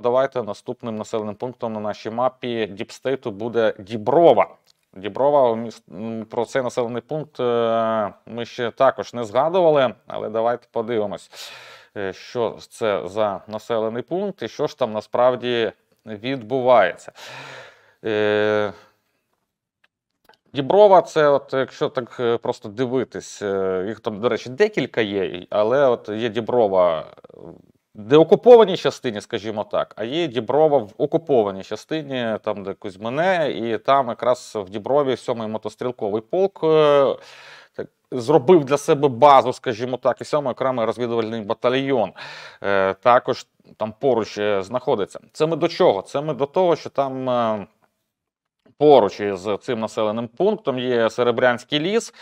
Давайте наступним населеним пунктом на нашій мапі Діпстейту буде Діброва. Діброва про цей населений пункт е, ми ще також не згадували, але давайте подивимось, е, що це за населений пункт і що ж там насправді відбувається. Е, Діброва, це, от, якщо так просто дивитись, їх там, до речі, декілька є, але от є Діброва деокупованій частині, скажімо так, а є Діброва в окупованій частині, там де Кузьмине, і там якраз в Діброві 7-й мотострілковий полк. Е, зробив для себе базу, скажімо так, і сьомий окремий розвідувальний батальйон е, також там поруч е, знаходиться. Це ми до чого? Це ми до того, що там е, поруч із цим населеним пунктом є Серебрянський ліс.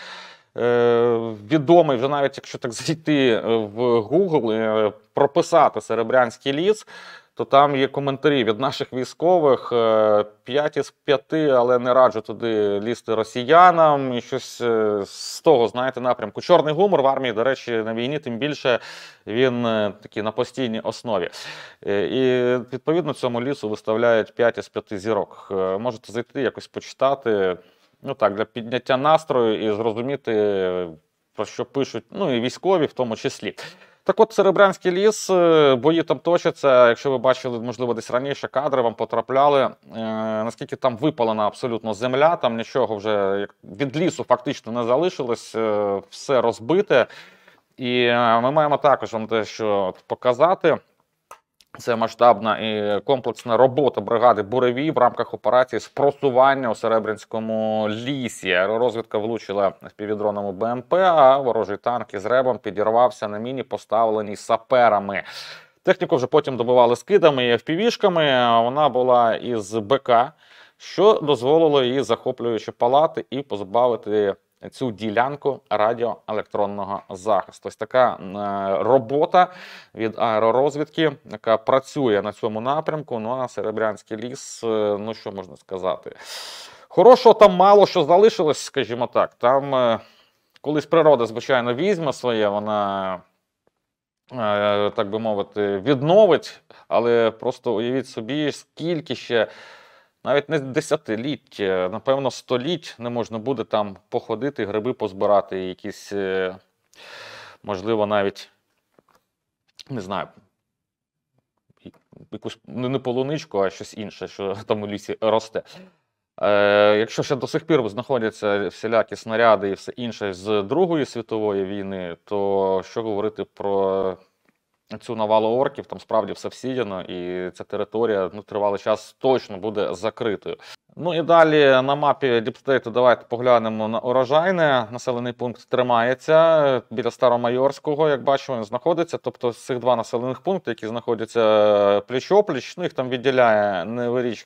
Е, відомий, вже навіть якщо так зайти е, в Google, е, прописати Серебрянський ліс. То там є коментарі від наших військових 5 із 5, але не раджу туди лізти росіянам. І щось з того, знаєте, напрямку. Чорний гумор в армії, до речі, на війні, тим більше він такий на постійній основі. І відповідно цьому лісу виставляють 5 із 5 зірок. Можете зайти, якось почитати ну так, для підняття настрою і зрозуміти, про що пишуть, ну і військові в тому числі. Так от Серебрянський ліс, е, бої там точаться. Якщо ви бачили, можливо, десь раніше кадри вам потрапляли. Е, наскільки там випалена абсолютно земля, там нічого вже від лісу фактично не залишилось, е, все розбите. І е, ми маємо також вам те, що показати. Це масштабна і комплексна робота бригади буреві в рамках операції з просування у Серебрянському лісі. Аеророзвідка влучила співвідронному БМП, а ворожий танк із ребом підірвався на міні, поставленій саперами. Техніку вже потім добивали скидами і впівішками. Вона була із БК, що дозволило її захоплюючи палати і позбавити цю ділянку радіоелектронного захисту. Ось така е, робота від аеророзвідки, яка працює на цьому напрямку. Ну а Серебрянський ліс, е, ну що можна сказати? Хорошого там мало що залишилось, скажімо так. Там е, колись природа, звичайно, візьме своє, вона. Так би мовити, відновить, але просто уявіть собі, скільки ще навіть не десятиліть, е, напевно, століть не можна буде там походити, гриби позбирати, якісь, е, можливо, навіть не знаю, якусь ну, не полуничку, а щось інше, що там у лісі росте. Е, Якщо ще до сих пір знаходяться всілякі снаряди і все інше з Другої світової війни, то що говорити про цю навалу орків, там справді все всіяно, і ця територія ну, тривалий час точно буде закритою. Ну і далі на мапі Діпстейту давайте поглянемо на урожайне. Населений пункт тримається біля Старомайорського, як бачимо, він знаходиться. Тобто цих два населених пункти, які знаходяться пліч-опліч, ну їх там відділяє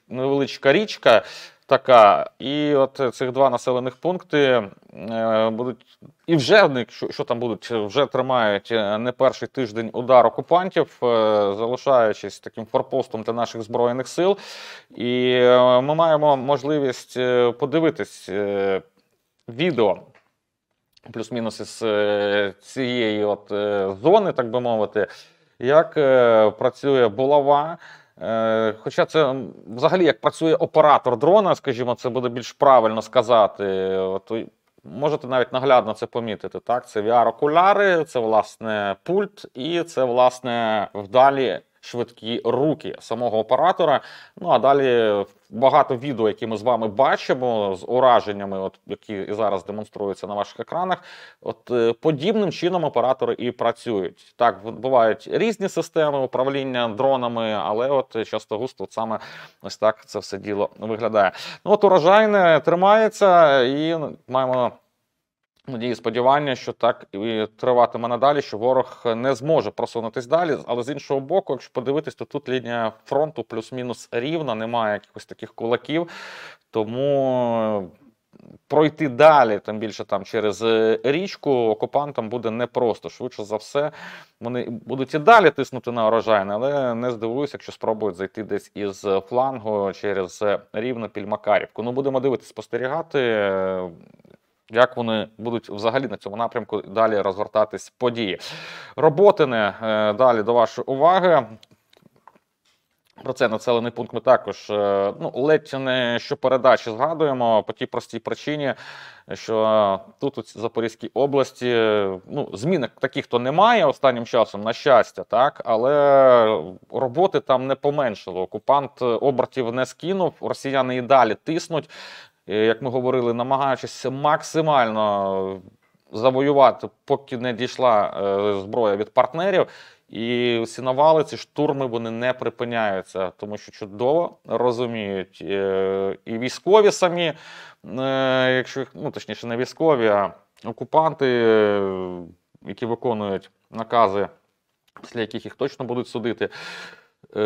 невеличка річка така. І от е, цих два населених пункти е, будуть і вже що, що там будуть, вже тримають е, не перший тиждень удар окупантів, залишаючись таким форпостом для наших збройних сил. І ми маємо можливість подивитись відео. Плюс-мінус із цієї от зони, так би мовити, як працює булава. Е, хоча це взагалі як працює оператор дрона, скажімо, це буде більш правильно сказати. то Можете навіть наглядно це помітити. Так, Це VR-окуляри, це власне пульт і це власне вдалі швидкі руки самого оператора. Ну а далі багато відео, які ми з вами бачимо, з ураженнями, от які і зараз демонструються на ваших екранах. От е, подібним чином оператори і працюють. Так бувають різні системи управління дронами, але от часто густо от саме ось так це все діло виглядає. Ну от урожайне тримається і маємо. Надії ну, сподівання, що так і триватиме надалі, що ворог не зможе просунутись далі. Але з іншого боку, якщо подивитись, то тут лінія фронту плюс-мінус рівна, немає якихось таких кулаків. Тому е, пройти далі, тим більше там через е, річку, окупантам буде непросто. Швидше за все, вони будуть і далі тиснути на урожайне, але не здивуюся, якщо спробують зайти десь із флангу через е, Рівно Пільмакарівку. Ну будемо дивитися, спостерігати. Як вони будуть взагалі на цьому напрямку далі розгортатись події? Роботини е, далі до вашої уваги. Про це населений пункт ми також е, ну, ледь не щопередачі згадуємо по тій простій причині, що тут, у Запорізькій області, ну, змін таких то немає останнім часом, на щастя, так, але роботи там не поменшило. Окупант обертів не скинув, росіяни і далі тиснуть як ми говорили, намагаючись максимально завоювати, поки не дійшла е, зброя від партнерів. І всі навали, ці штурми вони не припиняються, тому що чудово розуміють е, і військові самі, е, якщо ну точніше, не військові, а окупанти, які виконують накази, після яких їх точно будуть судити. Е,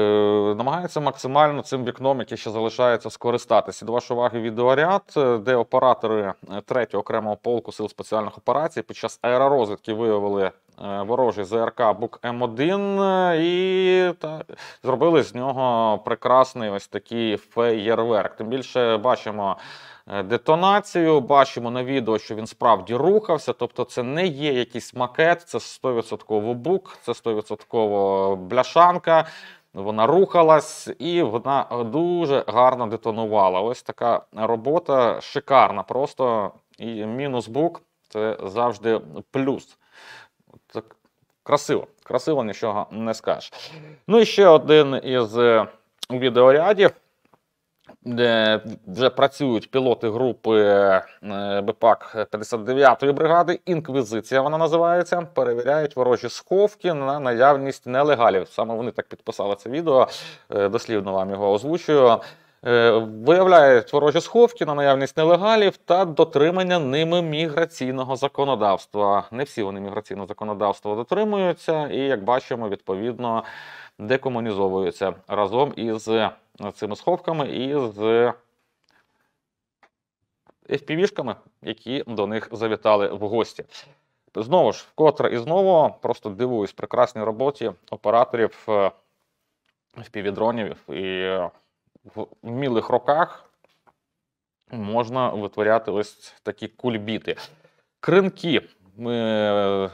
намагається максимально цим вікном, яке ще залишається, скористатися. До вашої уваги відеоряд, е, де оператори 3-го е, окремого полку сил спеціальних операцій під час аеророзвідки виявили ворожий ЗРК Бук М1 і та, зробили з нього прекрасний ось такий феєрверк. Тим більше бачимо. Детонацію бачимо на відео, що він справді рухався. Тобто, це не є якийсь макет, це 100% бук, це 100% бляшанка. Вона рухалась і вона дуже гарно детонувала. Ось така робота шикарна. Просто і мінус бук це завжди плюс. Так, Красиво, красиво нічого не скажеш. Ну і ще один із е, відеорядів де вже працюють пілоти групи е, БПАК 59-ї бригади. Інквізиція вона називається. Перевіряють ворожі сховки на наявність нелегалів. Саме вони так підписали це відео. Е, дослівно вам його озвучую. Е, виявляють ворожі сховки на наявність нелегалів та дотримання ними міграційного законодавства. Не всі вони міграційного законодавства дотримуються, і як бачимо, відповідно декомунізовуються разом із цими сховками і з FPV-шками, які до них завітали в гості. Знову ж, вкотре і знову просто дивуюсь прекрасній роботі операторів е, FPV-дронів і е, в вмілих роках можна витворяти ось такі кульбіти. Кринки ми е,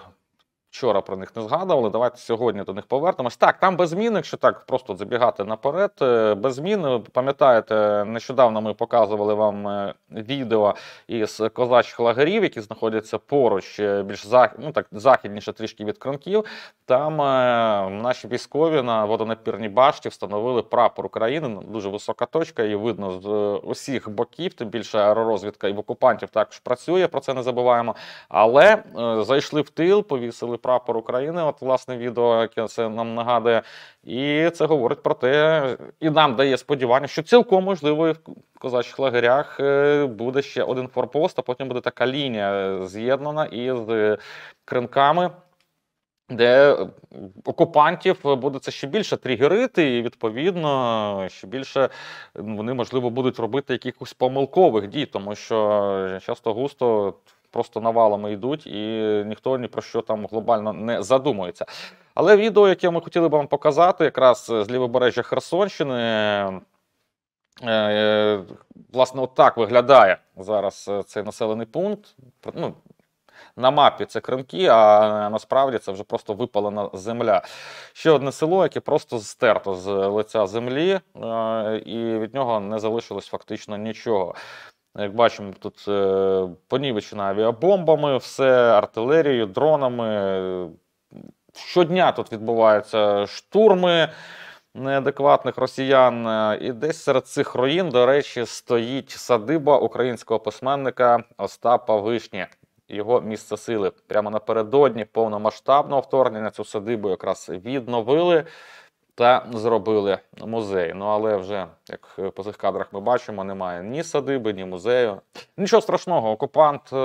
вчора про них не згадували. Давайте сьогодні до них повернемось. Так, там без змін, якщо так просто забігати наперед. Е, без змін пам'ятаєте, нещодавно ми показували вам е, відео із козачих лагерів, які знаходяться поруч, е, більш зах... ну, так, західніше трішки від кранків. Там наші військові на водонапірній башті встановили прапор України. Ну, дуже висока точка, Її видно з усіх боків, тим більше аеророзвідка і в окупантів також працює. Про це не забуваємо. Але зайшли в тил, повісили прапор України. От власне відео, яке це нам нагадує, і це говорить про те, і нам дає сподівання, що цілком можливо і в козачих лагерях е, буде ще один форпост. А потім буде така лінія з'єднана із е, кринками. Де окупантів буде це ще більше тригерити, і відповідно ще більше ну, вони можливо будуть робити якихось помилкових дій, тому що е, часто густо просто навалами йдуть, і ніхто ні про що там глобально не задумується. Але відео, яке ми хотіли б вам показати, якраз з лівобережжя Херсонщини. Е, власне, отак виглядає зараз е, цей населений пункт. Ну, На мапі це кринки, а насправді це вже просто випалена земля. Ще одне село, яке просто стерто з лиця землі, е, і від нього не залишилось фактично нічого. Як бачимо, тут е, понівечена авіабомбами, все, артилерією, дронами. Щодня тут відбуваються штурми неадекватних росіян. І десь серед цих руїн, до речі, стоїть садиба українського письменника Остапа Вишні. Його місце сили прямо напередодні повномасштабного вторгнення цю садибу якраз відновили та зробили музей. Ну але вже, як е, по цих кадрах ми бачимо, немає ні садиби, ні музею. Нічого страшного, окупант е,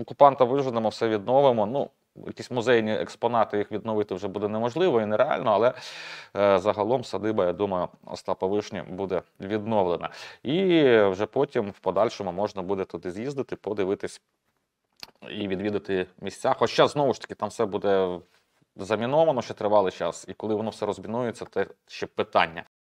окупанта виженемо, все відновимо. Ну, Якісь музейні експонати їх відновити вже буде неможливо і нереально, але е, загалом садиба, я думаю, Остапа Вишні буде відновлена. І вже потім в подальшому можна буде туди з'їздити, подивитись і відвідати місця. Хоча, знову ж таки, там все буде заміновано ще тривалий час, і коли воно все розмінується, це ще питання.